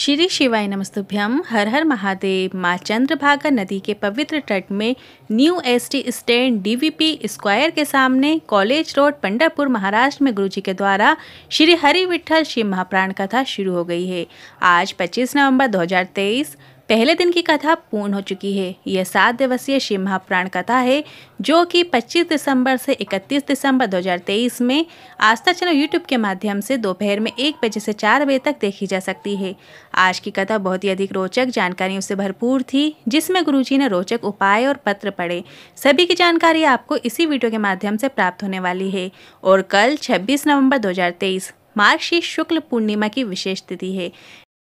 श्री शिवाय नमस्तुभ्यम हर हर महादेव माँ चंद्रभागा नदी के पवित्र तट में new S T stand DVP square के सामने कॉलेज रोड पंडरपुर महाराष्ट्र में गुरुजी के द्वारा श्री हरि विठल शिव महाप्राण कथा शुरू हो गई है आज 25 नवंबर 2023 पहले दिन की कथा पूर्ण हो चुकी है यह सात दिवसीय शिव महापुराण कथा है जो कि 25 दिसंबर से 31 दिसंबर 2023 में आस्था चैनल यूट्यूब के माध्यम से दोपहर में एक बजे से चार बजे तक देखी जा सकती है आज की कथा बहुत ही अधिक रोचक जानकारियों से भरपूर थी जिसमें गुरु ने रोचक उपाय और पत्र पढ़े सभी की जानकारी आपको इसी वीडियो के माध्यम से प्राप्त होने वाली है और कल छब्बीस नवम्बर दो मार्गशीर्ष शुक्ल पूर्णिमा की विशेष तिथि है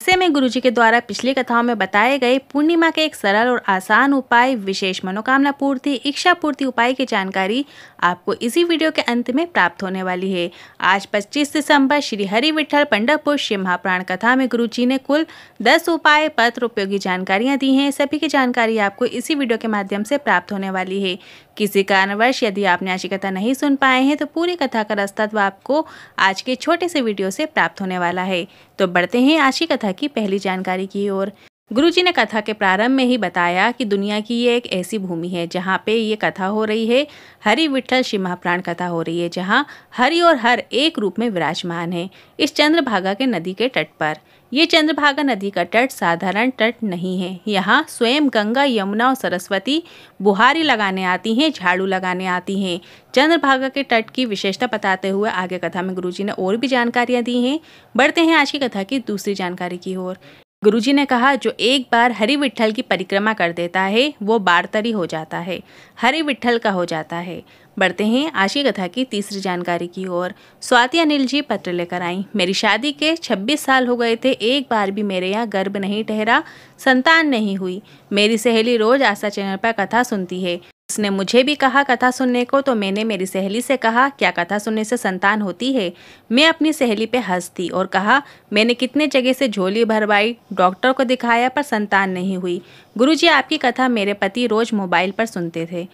ऐसे में गुरु जी के द्वारा पिछली कथाओं में बताए गए पूर्णिमा के एक सरल और आसान उपाय विशेष मनोकामना पूर्ति इच्छा पूर्ति उपाय की जानकारी आपको इसी वीडियो के अंत में प्राप्त होने वाली है आज 25 दिसंबर श्री हरि विठल पंडरपुर शिव महाप्राण कथा में गुरु जी ने कुल 10 उपाय पत्र उपयोगी जानकारियाँ दी हैं सभी की जानकारी आपको इसी वीडियो के माध्यम से प्राप्त होने वाली है किसी कारणवश यदि आपने आज की कथा नहीं सुन पाए हैं तो पूरी कथा का रास्ता तो आपको आज के छोटे से वीडियो से प्राप्त होने वाला है तो बढ़ते हैं आज की कथा था कि पहली जानकारी की ओर गुरुजी ने कथा के प्रारंभ में ही बताया कि दुनिया की ये एक ऐसी भूमि है जहाँ पे ये कथा हो रही है हरि विठल शिव महाप्राण कथा हो रही है जहाँ हरि और हर एक रूप में विराजमान है इस चंद्रभागा के नदी के तट पर ये चंद्रभागा नदी का तट साधारण तट नहीं है यहाँ स्वयं गंगा यमुना और सरस्वती बुहारी लगाने आती हैं झाड़ू लगाने आती हैं चंद्रभागा के तट की विशेषता बताते हुए आगे कथा में गुरुजी ने और भी जानकारियाँ दी हैं बढ़ते हैं आज की कथा की दूसरी जानकारी की ओर गुरुजी ने कहा जो एक बार हरि विठल की परिक्रमा कर देता है वो बारतरी हो जाता है हरि विट्ठल का हो जाता है बढ़ते हैं आशी कथा की तीसरी जानकारी की ओर स्वाति अनिल जी पत्र लेकर आई मेरी शादी के 26 साल हो गए थे एक बार भी मेरे यहाँ गर्भ नहीं ठहरा संतान नहीं हुई मेरी सहेली रोज आशा चैनल पर कथा सुनती है उसने मुझे भी कहा कथा सुनने को तो मैंने मेरी सहेली से कहा क्या कथा सुनने से संतान होती है मैं अपनी सहेली पे हंसती और कहा मैंने कितने जगह से झोली भरवाई डॉक्टर को दिखाया पर संतान नहीं हुई गुरुजी आपकी कथा मेरे पति रोज़ मोबाइल पर सुनते थे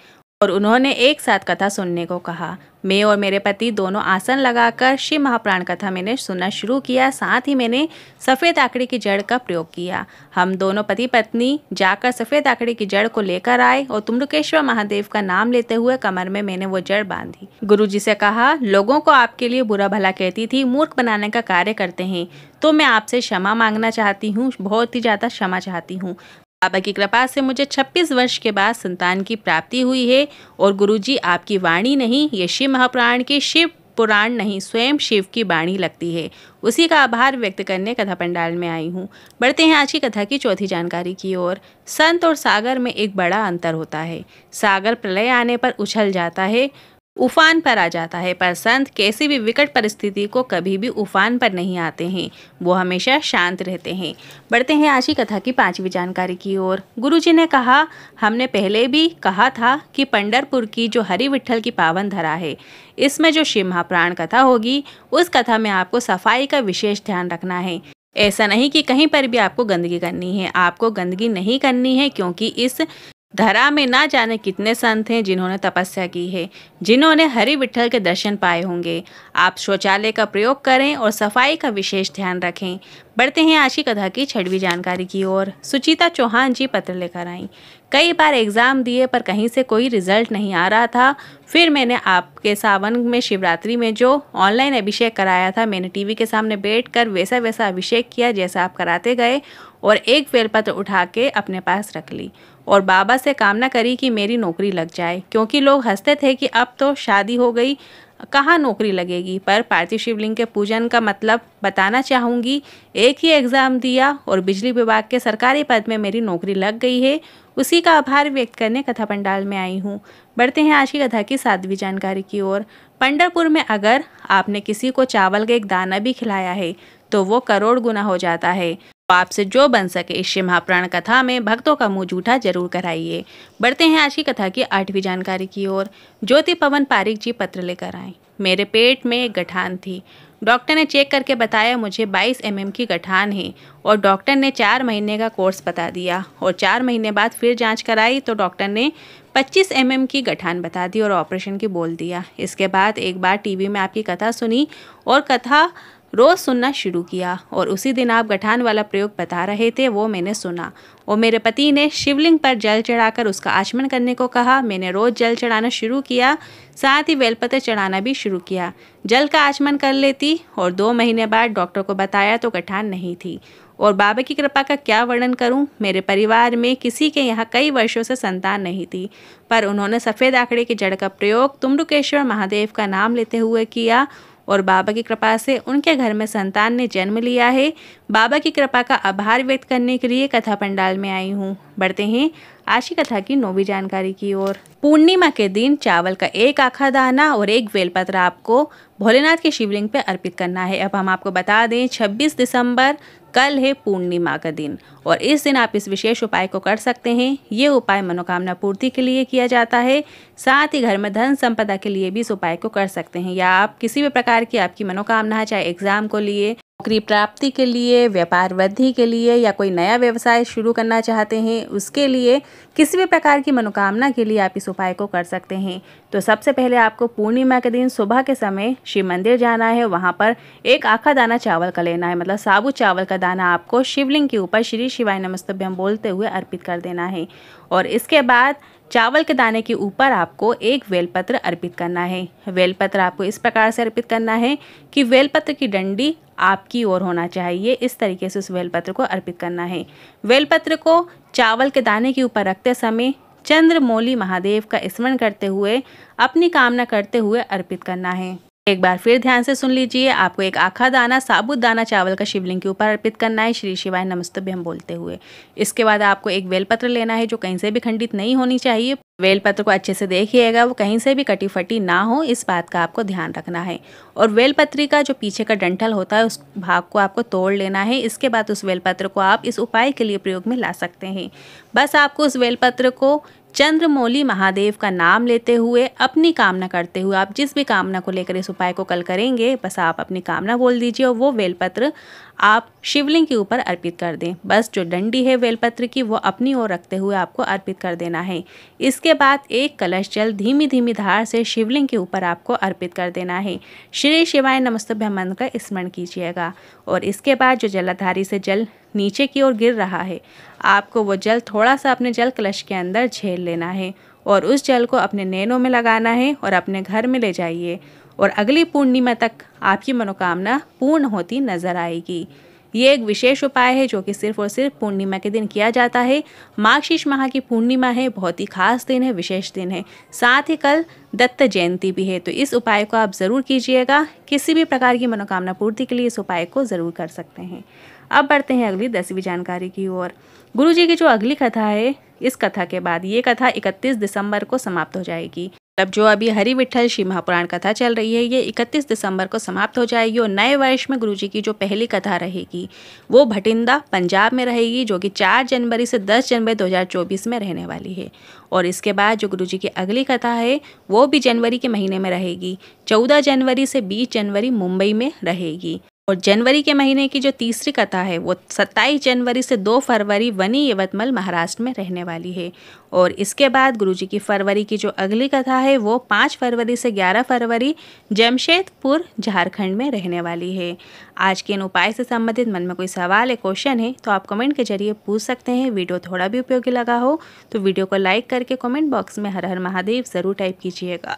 और उन्होंने एक साथ कथा सुनने को कहा मैं और मेरे पति दोनों आसन लगाकर शिव महाप्राण कथा मैंने सुनना शुरू किया साथ ही मैंने सफ़ेद आकड़ी की जड़ का प्रयोग किया हम दोनों पति पत्नी जाकर सफ़ेद आकड़ी की जड़ को लेकर आए और तुमरुकेश्वर महादेव का नाम लेते हुए कमर में मैंने वो जड़ बांधी गुरु जी से कहा लोगों को आपके लिए बुरा भला कहती थी मूर्ख बनाने का कार्य करते हैं तो मैं आपसे क्षमा मांगना चाहती हूँ बहुत ही ज़्यादा क्षमा चाहती हूँ बाबा की कृपा से मुझे 26 वर्ष के बाद संतान की प्राप्ति हुई है और गुरुजी आपकी वाणी नहीं ये शिव महापुराण के शिव पुराण नहीं स्वयं शिव की वाणी लगती है उसी का आभार व्यक्त करने कथा पंडाल में आई हूँ बढ़ते हैं आज की कथा की चौथी जानकारी की ओर संत और सागर में एक बड़ा अंतर होता है सागर प्रलय आने पर उछल जाता है उफान पर आ जाता है पर संत कैसी भी विकट परिस्थिति को कभी भी उफान पर नहीं आते हैं वो हमेशा शांत रहते हैं बढ़ते हैं आज की कथा की पांचवी जानकारी की ओर गुरुजी ने कहा हमने पहले भी कहा था कि पंडरपुर की जो हरि विठल की पावन धरा है इसमें जो शिव महाप्राण कथा होगी उस कथा में आपको सफाई का विशेष ध्यान रखना है ऐसा नहीं कि कहीं पर भी आपको गंदगी करनी है आपको गंदगी नहीं करनी है क्योंकि इस धरा में ना जाने कितने संत हैं जिन्होंने तपस्या की है जिन्होंने हरि विठल के दर्शन पाए होंगे आप शौचालय का प्रयोग करें और सफाई का विशेष ध्यान रखें बढ़ते हैं आशी कथा की छठवीं जानकारी की ओर सुचिता चौहान जी पत्र लेकर आई कई बार एग्ज़ाम दिए पर कहीं से कोई रिजल्ट नहीं आ रहा था फिर मैंने आपके सावन में शिवरात्रि में जो ऑनलाइन अभिषेक कराया था मैंने टीवी के सामने कर वैसा वैसा अभिषेक किया जैसा आप कराते गए और एक पत्र उठा के अपने पास रख ली और बाबा से कामना करी कि मेरी नौकरी लग जाए क्योंकि लोग हंसते थे कि अब तो शादी हो गई कहाँ नौकरी लगेगी पर पार्थिव शिवलिंग के पूजन का मतलब बताना चाहूँगी एक ही एग्ज़ाम दिया और बिजली विभाग के सरकारी पद में मेरी नौकरी लग गई है उसी का आभार व्यक्त करने कथा पंडाल में आई हूँ बढ़ते हैं आज की कथा की सादवी जानकारी की ओर पंडरपुर में अगर आपने किसी को चावल का एक दाना भी खिलाया है तो वो करोड़ गुना हो जाता है पाप से जो बन सके इस महापुराण कथा में भक्तों का मुंह जूठा जरूर कराइए बढ़ते हैं आज की कथा की आठवीं जानकारी की ओर ज्योति पवन पारिक जी पत्र लेकर आए मेरे पेट में एक गठान थी डॉक्टर ने चेक करके बताया मुझे 22 एम की गठान है और डॉक्टर ने चार महीने का कोर्स बता दिया और चार महीने बाद फिर जांच कराई तो डॉक्टर ने 25 एम की गठान बता दी और ऑपरेशन की बोल दिया इसके बाद एक बार टीवी में आपकी कथा सुनी और कथा रोज़ सुनना शुरू किया और उसी दिन आप गठान वाला प्रयोग बता रहे थे वो मैंने सुना और मेरे पति ने शिवलिंग पर जल चढ़ाकर उसका आचमन करने को कहा मैंने रोज़ जल चढ़ाना शुरू किया साथ ही बेलपत्र चढ़ाना भी शुरू किया जल का आचमन कर लेती और दो महीने बाद डॉक्टर को बताया तो गठान नहीं थी और बाबा की कृपा का क्या वर्णन करूं मेरे परिवार में किसी के यहाँ कई वर्षों से संतान नहीं थी पर उन्होंने सफ़ेद आंकड़े की जड़ का प्रयोग तुमडुकेश्वर महादेव का नाम लेते हुए किया और बाबा की कृपा से उनके घर में संतान ने जन्म लिया है बाबा की कृपा का आभार व्यक्त करने के लिए कथा पंडाल में आई हूँ बढ़ते हैं आशी कथा की नोवी जानकारी की ओर पूर्णिमा के दिन चावल का एक आखा दाना और एक बेलपत्र आपको भोलेनाथ के शिवलिंग पर अर्पित करना है अब हम आपको बता दें 26 दिसंबर कल है पूर्णिमा का दिन और इस दिन आप इस विशेष उपाय को कर सकते हैं ये उपाय मनोकामना पूर्ति के लिए किया जाता है साथ ही घर में धन संपदा के लिए भी इस उपाय को कर सकते हैं या आप किसी भी प्रकार की आपकी मनोकामना चाहे एग्जाम को लिए नौकरी प्राप्ति के लिए व्यापार वृद्धि के लिए या कोई नया व्यवसाय शुरू करना चाहते हैं उसके लिए किसी भी प्रकार की मनोकामना के लिए आप इस उपाय को कर सकते हैं तो सबसे पहले आपको पूर्णिमा के दिन सुबह के समय शिव मंदिर जाना है वहाँ पर एक आखा दाना चावल का लेना है मतलब साबुत चावल का दाना आपको शिवलिंग के ऊपर श्री शिवाय नमस्तभ्यम बोलते हुए अर्पित कर देना है और इसके बाद चावल के दाने के ऊपर आपको एक बेलपत्र अर्पित करना है बेलपत्र आपको इस प्रकार से अर्पित करना है कि बेलपत्र की डंडी आपकी ओर होना चाहिए इस तरीके से उस बेलपत्र को अर्पित करना है बेलपत्र को चावल के दाने के ऊपर रखते समय चंद्रमौली महादेव का स्मरण करते हुए अपनी कामना करते हुए अर्पित करना है एक बार फिर ध्यान से सुन लीजिए आपको एक आखा दाना साबुत दाना चावल का शिवलिंग के ऊपर अर्पित करना है श्री शिवाय नमस्ते भी हम बोलते हुए इसके बाद आपको एक बेलपत्र लेना है जो कहीं से भी खंडित नहीं होनी चाहिए वेलपत्र को अच्छे से देखिएगा वो कहीं से भी कटी फटी ना हो इस बात का आपको ध्यान रखना है और वेलपत्री का जो पीछे का डंठल होता है उस भाग को आपको तोड़ लेना है इसके बाद उस वेलपत्र को आप इस उपाय के लिए प्रयोग में ला सकते हैं बस आपको उस वेलपत्र को चंद्रमौली महादेव का नाम लेते हुए अपनी कामना करते हुए आप जिस भी कामना को लेकर इस उपाय को कल करेंगे बस आप अपनी कामना बोल दीजिए और वो बेलपत्र आप शिवलिंग के ऊपर अर्पित कर दें बस जो डंडी है बेलपत्र की वो अपनी ओर रखते हुए आपको अर्पित कर देना है इसके बाद एक कलश जल धीमी धीमी धार से शिवलिंग के ऊपर आपको अर्पित कर देना है श्री शिवाय नमस्तभ्य मंत्र का स्मरण कीजिएगा और इसके बाद जो जलाधारी से जल नीचे की ओर गिर रहा है आपको वो जल थोड़ा सा अपने जल कलश के अंदर झेल लेना है और उस जल को अपने नैनों में लगाना है और अपने घर में ले जाइए और अगली पूर्णिमा तक आपकी मनोकामना पूर्ण होती नजर आएगी ये एक विशेष उपाय है जो कि सिर्फ और सिर्फ पूर्णिमा के दिन किया जाता है मार्गशीर्ष माह की पूर्णिमा है बहुत ही खास दिन है विशेष दिन है साथ ही कल दत्त जयंती भी है तो इस उपाय को आप ज़रूर कीजिएगा किसी भी प्रकार की मनोकामना पूर्ति के लिए इस उपाय को ज़रूर कर सकते हैं अब बढ़ते हैं अगली दसवीं जानकारी की ओर गुरु जी की जो अगली कथा है इस कथा के बाद ये कथा 31 दिसंबर को समाप्त हो जाएगी तब मतलब जो अभी हरि विठल श्री महापुराण कथा चल रही है ये 31 दिसंबर को समाप्त हो जाएगी और नए वर्ष में गुरु जी की जो पहली कथा रहेगी वो भटिंदा पंजाब में रहेगी जो कि 4 जनवरी से 10 जनवरी 2024 में रहने वाली है और इसके बाद जो गुरु जी की अगली कथा है वो भी जनवरी के महीने में रहेगी चौदह जनवरी से बीस जनवरी मुंबई में रहेगी और जनवरी के महीने की जो तीसरी कथा है वो 27 जनवरी से 2 फरवरी वनी यवतमल महाराष्ट्र में रहने वाली है और इसके बाद गुरुजी की फरवरी की जो अगली कथा है वो 5 फरवरी से 11 फरवरी जमशेदपुर झारखंड में रहने वाली है आज के इन उपाय से संबंधित मन में कोई सवाल या क्वेश्चन है तो आप कमेंट के जरिए पूछ सकते हैं वीडियो थोड़ा भी उपयोगी लगा हो तो वीडियो को लाइक करके कॉमेंट बॉक्स में हर हर महादेव ज़रूर टाइप कीजिएगा